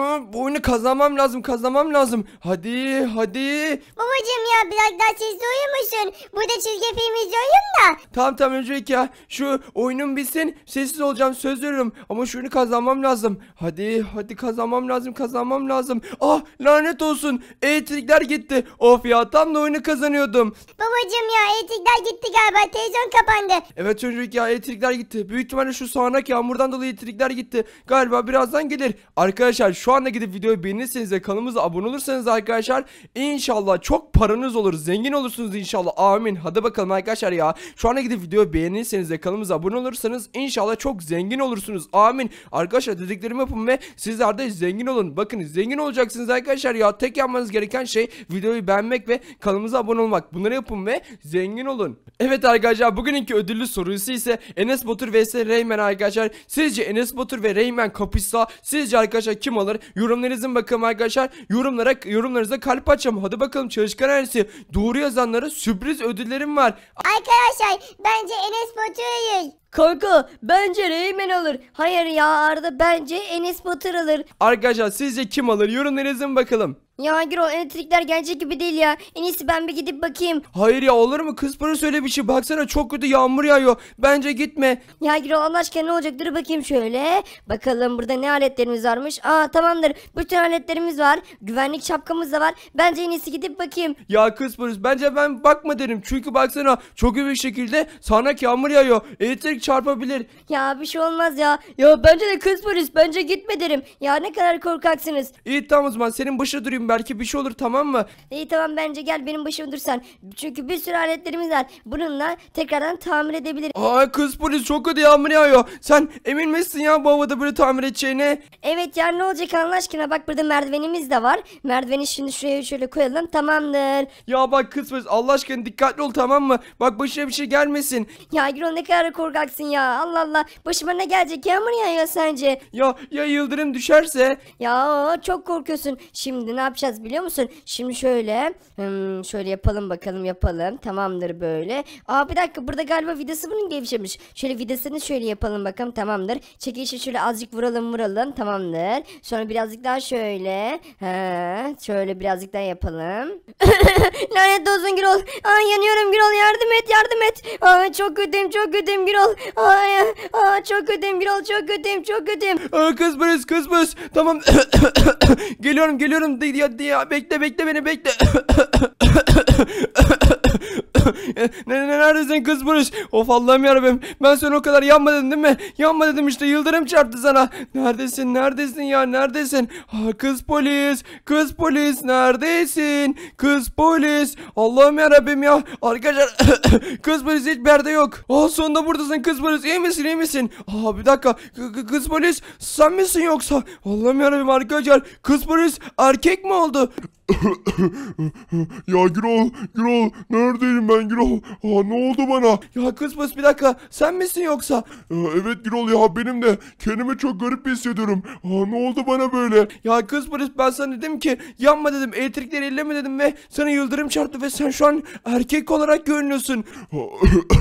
Bu oyunu kazanmam lazım kazanmam lazım. Hadi hadi. Babacım ya biraz daha sesli uyumuşsun. Burada çizgi film izliyorum da. Tamam tamam Öncelik ya. Şu oyunum bitsin. Sessiz olacağım söz veriyorum. Ama şunu kazanmam lazım. Hadi hadi kazanmam lazım kazanmam lazım. Ah lanet olsun. Elektrikler gitti. Of ya tam da oyunu kazanıyordum. Babacım ya elektrikler gitti galiba. Televizyon kapandı. Evet çocuk ya elektrikler gitti. Büyük ihtimalle şu sağanak yağmurdan dolayı elektrikler gitti. Galiba birazdan gelir. Arkadaşlar şu anda gidip videoyu beğenirseniz ve kanalımıza abone olursanız arkadaşlar inşallah çok paranız olur. Zengin olursunuz inşallah. Amin. Hadi bakalım arkadaşlar ya. Şu anda gidip videoyu beğenirseniz ve kanalımıza abone olursanız inşallah çok zengin olursunuz. Amin. Arkadaşlar dediklerimi yapın ve sizler de zengin olun. Bakın zengin olacaksınız arkadaşlar ya. Tek yapmanız gereken şey videoyu beğenmek ve kanalımıza abone olmak. Bunları yapın ve zengin olun. Evet arkadaşlar bugünkü ödüllü sorusu ise Enes Batur vs Rayman arkadaşlar. Sizce Enes Batur ve Rayman kapışsa sizce arkadaşlar kim alır? yorumlar. Yorumlara bakalım arkadaşlar. Yorumlara yorumlarınıza kalp açacağım. Hadi bakalım çalışkan ailesi. Doğru yazanlara sürpriz ödüllerim var. Arkadaşlar bence Enes Batur'u Kanka bence Reymen alır. Hayır ya Arda bence Enes Batur alır. Arkadaşlar sizce kim alır? Yorumlarınızın bakalım. Ya Giro elektrikler gelecek gibi değil ya. En iyisi ben bir gidip bakayım. Hayır ya olur mu? Kız parası öyle bir şey. Baksana çok kötü yağmur yağıyor. Bence gitme. Ya Giro Allah aşkına ne olacak? Dur bakayım şöyle. Bakalım burada ne aletlerimiz varmış. Aa tamamdır. Bütün aletlerimiz var. Güvenlik şapkamız da var. Bence en iyisi gidip bakayım. Ya kız parası bence ben bakma derim. Çünkü baksana çok iyi bir şekilde sanak yağmur yağıyor. Elektrik çarpabilir. Ya bir şey olmaz ya. Ya bence de kız polis bence gitme derim. Ya ne kadar korkaksınız. İyi tamam o zaman senin başı durayım belki bir şey olur tamam mı? İyi tamam bence gel benim başıma dur sen. Çünkü bir sürü aletlerimiz var. Bununla tekrardan tamir edebiliriz. Ay kız polis çok kötü yağmur yağıyor. Sen emin misin ya bu havada böyle tamir edeceğine? Evet ya ne olacak Allah aşkına bak burada merdivenimiz de var. Merdiveni şimdi şuraya şöyle koyalım tamamdır. Ya bak kız polis Allah aşkına dikkatli ol tamam mı? Bak başına bir şey gelmesin. Ya Gürol ne kadar korkaksın olacaksın ya. Allah Allah. Başıma ne gelecek? Yağmur ya sence. Ya ya yıldırım düşerse? Ya çok korkuyorsun. Şimdi ne yapacağız biliyor musun? Şimdi şöyle. Hmm, şöyle yapalım bakalım yapalım. Tamamdır böyle. Aa bir dakika burada galiba vidası bunun gevşemiş. Şöyle vidasını şöyle yapalım bakalım tamamdır. Çekişi şöyle azıcık vuralım vuralım tamamdır. Sonra birazcık daha şöyle. He, şöyle birazcık daha yapalım. Lanet olsun Gürol. Aa yanıyorum Gürol yardım et yardım et. Aa çok kötüyüm çok kötüyüm Gürol. Ay, ay, çok kötüyüm Gürol çok kötüyüm çok kötüyüm. Aa, kızmırız kızmırız. Tamam. geliyorum geliyorum. Ya, ya, bekle bekle beni bekle. neredesin kız Barış? Of Allah'ım yarabbim. Ben sana o kadar yanma dedim değil mi? Yanma dedim işte yıldırım çarptı sana. Neredesin? Neredesin ya? Neredesin? Ha, kız polis. Kız polis. Neredesin? Kız polis. Allah'ım yarabbim ya. Arkadaşlar kız polis hiç yerde yok. Aa sonunda buradasın kız polis. İyi misin? İyi misin? Aa bir dakika. K kız polis sen misin yoksa? Allah'ım yarabbim arkadaşlar. Kız polis erkek mi oldu? ya Gürol, Gürol neredeyim ben Gürol? Aa ne oldu oldu bana? Ya Kısmıs bir dakika sen misin yoksa? Ee, evet Gürol ya benim de kendimi çok garip hissediyorum. Aa, ne oldu bana böyle? Ya kız Kısmıs ben sana dedim ki yanma dedim elektrikleri elleme dedim ve sana yıldırım çarptı ve sen şu an erkek olarak görünüyorsun.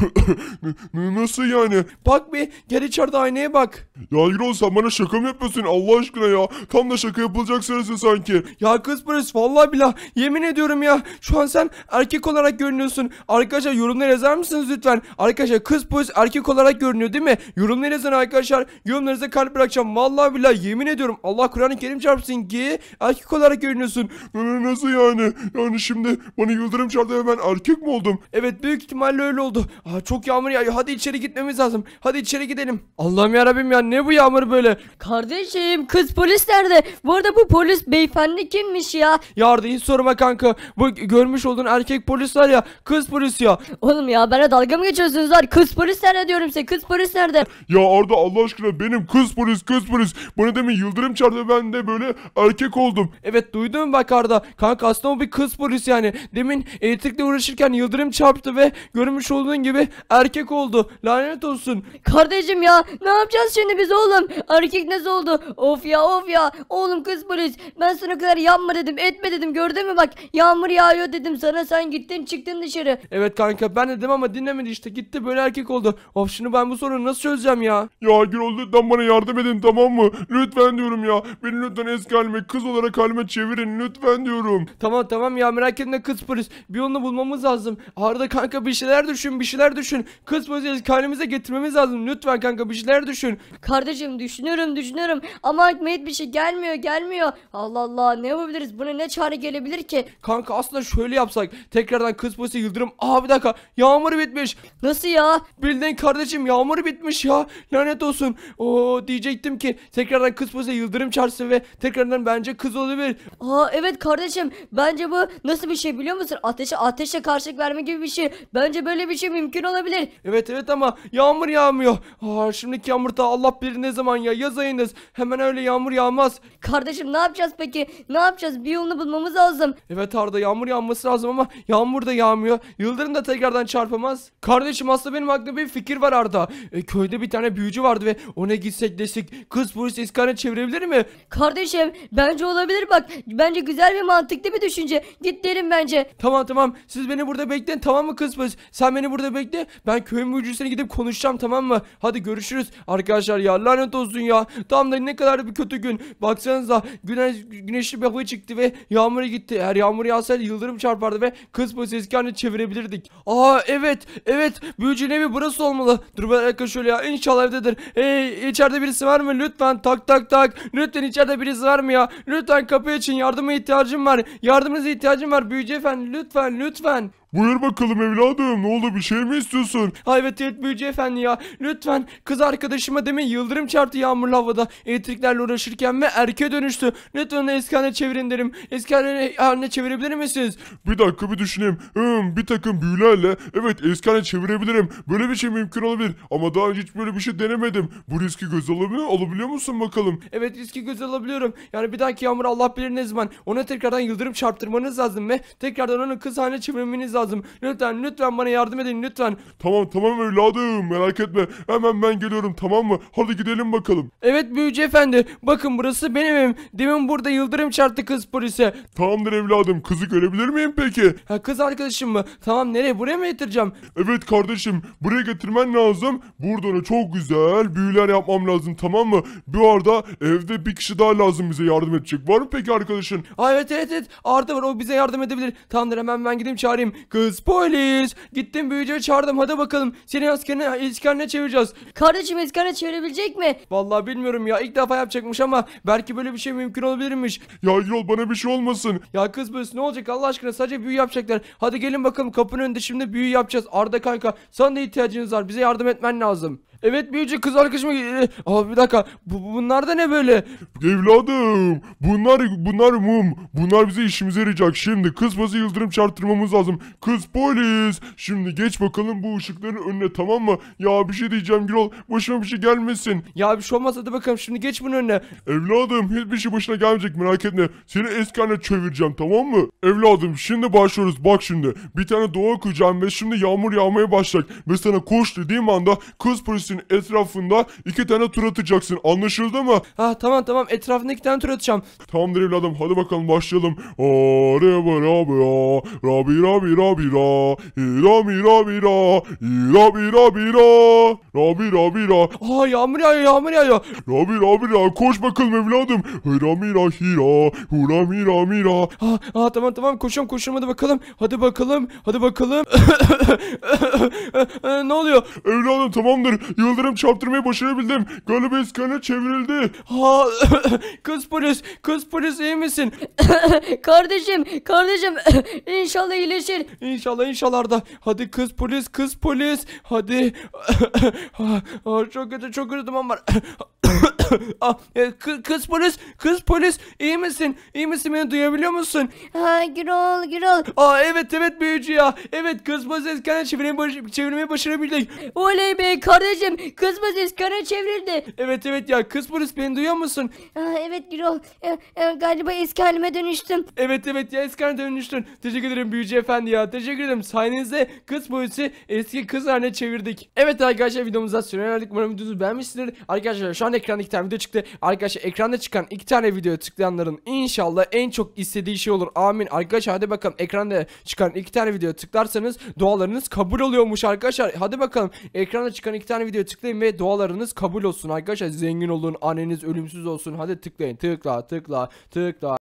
Nasıl yani? Bak bir gel içeride aynaya bak. Ya Gürol sen bana şaka mı yapıyorsun Allah aşkına ya? Tam da şaka yapılacak sırası sanki. Ya kız Kısmıs vallahi bilah yemin ediyorum ya şu an sen erkek olarak görünüyorsun. Arkadaşlar yorumlara yazar mısın? mısınız lütfen? Arkadaşlar kız polis erkek olarak görünüyor değil mi? Yorumlar yazın arkadaşlar. Yorumlarınıza kalp bırakacağım. Vallahi billahi yemin ediyorum. Allah kuran Kerim çarpsın ki erkek olarak görünüyorsun. Ee, nasıl yani? Yani şimdi bana yıldırım çarptı ve ben erkek mi oldum? Evet büyük ihtimalle öyle oldu. Aa, çok yağmur ya. Hadi içeri gitmemiz lazım. Hadi içeri gidelim. Allah'ım yarabbim ya ne bu yağmur böyle? Kardeşim kız polis nerede? Bu arada bu polis beyefendi kimmiş ya? Yardım hiç sorma kanka. Bu görmüş olduğun erkek polis var ya kız polis ya. Oğlum ya ben Benimle dalga mı geçiyorsunuz lan? Kız polis nerede diyorum size? Kız polis nerede? Ya Arda Allah aşkına benim kız polis kız polis. Bana demin Yıldırım çarptı ben de böyle erkek oldum. Evet duydun mu bak Arda? Kanka aslında o bir kız polis yani. Demin elektrikle uğraşırken Yıldırım çarptı ve görmüş olduğun gibi erkek oldu. Lanet olsun. Kardeşim ya ne yapacağız şimdi biz oğlum? Erkek nasıl oldu? Of ya of ya. Oğlum kız polis ben sana kadar yapma dedim etme dedim gördün mü bak. Yağmur yağıyor dedim sana sen gittin çıktın dışarı. Evet kanka ben dedim ama ama dinlemedi işte gitti böyle erkek oldu. Of şimdi ben bu sorunu nasıl çözeceğim ya? Ya Gürol lütfen bana yardım edin tamam mı? Lütfen diyorum ya. Beni lütfen eski halime kız olarak halime çevirin lütfen diyorum. Tamam tamam ya merak etme kız polis. Bir onu bulmamız lazım. Arda kanka bir şeyler düşün bir şeyler düşün. Kız polisi eski halimize getirmemiz lazım. Lütfen kanka bir şeyler düşün. Kardeşim düşünüyorum düşünüyorum ama akmet bir şey gelmiyor gelmiyor. Allah Allah ne yapabiliriz? Buna ne çare gelebilir ki? Kanka aslında şöyle yapsak. Tekrardan kız polisi Yıldırım. Aa bir dakika. Yağmur bir bitmiş. Nasıl ya? Bildiğin kardeşim yağmur bitmiş ya. Lanet olsun. O diyecektim ki tekrardan kız poza yıldırım çarpsın ve tekrardan bence kız olabilir. Aa evet kardeşim. Bence bu nasıl bir şey biliyor musun? Ateşe ateşe karşılık verme gibi bir şey. Bence böyle bir şey mümkün olabilir. Evet evet ama yağmur yağmıyor. Aa şimdiki yağmur ta Allah bilir ne zaman ya. Yaz ayınız. Hemen öyle yağmur yağmaz. Kardeşim ne yapacağız peki? Ne yapacağız? Bir yolunu bulmamız lazım. Evet Arda yağmur yağması lazım ama yağmur da yağmıyor. Yıldırım da tekrardan çarpamaz olamaz. Kardeşim aslında benim aklımda bir fikir var Arda. E, köyde bir tane büyücü vardı ve ona gitsek desek kız polis iskanı çevirebilir mi? Kardeşim bence olabilir bak. Bence güzel ve mantıklı bir düşünce. Git derim bence. Tamam tamam siz beni burada bekleyin tamam mı kız polis? Sen beni burada bekle. Ben köyün büyücüsüne gidip konuşacağım tamam mı? Hadi görüşürüz. Arkadaşlar ya lanet olsun ya. Tam da ne kadar bir kötü gün. Baksanıza güneş, güneşli bir hava çıktı ve yağmur gitti. Eğer yağmur yağsaydı yıldırım çarpardı ve kız polis iskanı çevirebilirdik. Aa evet Evet evet büyücünün evi burası olmalı. Dur ben dakika şöyle ya inşallah evdedir. Hey içeride birisi var mı lütfen tak tak tak. Lütfen içeride birisi var mı ya? Lütfen kapı için yardıma ihtiyacım var. Yardımınıza ihtiyacım var büyücü efendi lütfen lütfen. Buyur bakalım evladım ne oldu bir şey mi istiyorsun? Ay evet evet büyücü efendi ya. Lütfen kız arkadaşıma demin yıldırım çarptı yağmurlu havada. Elektriklerle uğraşırken ve erke dönüştü. Lütfen onu eski haline çevirin derim. Eski haline, haline çevirebilir misiniz? Bir dakika bir düşüneyim. Hmm, bir takım büyülerle evet eski haline çevirebilirim. Böyle bir şey mümkün olabilir. Ama daha önce hiç böyle bir şey denemedim. Bu riski göz alabiliyor, alabiliyor musun bakalım? Evet riski göz alabiliyorum. Yani bir dahaki yağmur Allah bilir ne zaman. Ona tekrardan yıldırım çarptırmanız lazım ve tekrardan onu kız haline çevirmeniz lazım lazım. Lütfen lütfen bana yardım edin lütfen. Tamam tamam evladım merak etme. Hemen ben geliyorum tamam mı? Hadi gidelim bakalım. Evet büyücü efendi. Bakın burası benim evim. Demin burada yıldırım çarptı kız polise. Tamamdır evladım. Kızı görebilir miyim peki? Ha kız arkadaşım mı? Tamam nereye buraya mı getireceğim? Evet kardeşim. Buraya getirmen lazım. Burada Buradan çok güzel büyüler yapmam lazım tamam mı? Bu arada evde bir kişi daha lazım bize yardım edecek. Var mı peki arkadaşın? Ha evet evet evet. Arda var o bize yardım edebilir. Tamamdır hemen ben gideyim çağırayım. Kız polis. Gittim büyücüyü çağırdım hadi bakalım. Senin askerine, iskerine çevireceğiz. Kardeşim iskerine çevirebilecek mi? Vallahi bilmiyorum ya İlk defa yapacakmış ama belki böyle bir şey mümkün olabilirmiş. Ya yol bana bir şey olmasın. Ya kız polis ne olacak Allah aşkına sadece büyü yapacaklar. Hadi gelin bakalım kapının önünde şimdi büyü yapacağız. Arda kanka sana da ihtiyacınız var bize yardım etmen lazım. Evet büyücü kız arkadaşım. Ee, abi bir dakika. Bu, bunlar da ne böyle? Evladım bunlar bunlar mum. Bunlar bize işimize yarayacak. Şimdi kız fazı yıldırım çarptırmamız lazım. Kız polis. Şimdi geç bakalım bu ışıkların önüne tamam mı? Ya bir şey diyeceğim Gürol. Başıma bir şey gelmesin. Ya bir şey olmaz hadi bakalım şimdi geç bunun önüne. Evladım hiçbir şey başına gelmeyecek merak etme. Seni eski haline çevireceğim tamam mı? Evladım şimdi başlıyoruz bak şimdi. Bir tane doğa okuyacağım ve şimdi yağmur yağmaya başlayacak. Ve sana koş dediğim anda kız polisi gideceksin etrafında iki tane tur atacaksın anlaşıldı mı? Ha ah, tamam tamam etrafında iki tane tur atacağım. Tamamdır evladım hadi bakalım başlayalım. Araba rabi ra rabi rabi rabi ra rabi rabi ra rabi rabi ra rabi rabi ra Aa yağmur yağıyor yağmur yağıyor. Rabi rabi ra koş bakalım evladım. Rami ra hira hurami rami ra Ha, ha tamam tamam koşuyorum koşuyorum hadi bakalım. Hadi bakalım hadi bakalım. Ee, ne oluyor? Evladım tamamdır Yıldırım çarptırmayı başarabildim. Galiba iskele çevrildi. Ha, kız polis, kız polis iyi misin? kardeşim, kardeşim inşallah iyileşir. İnşallah inşallah da. Hadi kız polis, kız polis. Hadi. ha, ha, çok kötü, çok kötü duman var. ah, e, kız polis, kız polis iyi misin? İyi misin beni duyabiliyor musun? Ha Gürol Gürol. Aa evet evet büyücü ya. Evet kız polis eskiden çevirmeyi, baş- çevirmeyi başarabildik. Oley be kardeşim kızımız eskana çevrildi. Evet evet ya kız polis beni duyuyor musun? Ha, evet Gürol e, e, galiba eski halime dönüştüm. Evet evet ya eskana dönüştün. Teşekkür ederim büyücü efendi ya. Teşekkür ederim. Sayenizde kız polisi eski kız haline çevirdik. Evet arkadaşlar videomuza süre verdik. Umarım videomuzu beğenmişsinizdir. Arkadaşlar şu an ekrandaki tane video çıktı. Arkadaşlar ekranda çıkan iki tane videoya tıklayanların inşallah en çok istediği şey olur. Amin. Arkadaşlar hadi bakalım ekranda çıkan iki tane videoya tıklarsanız dualarınız kabul oluyormuş arkadaşlar. Hadi bakalım ekranda çıkan iki tane videoya tıklayın ve dualarınız kabul olsun arkadaşlar. Zengin olun, anneniz ölümsüz olsun. Hadi tıklayın. Tıkla, tıkla, tıkla.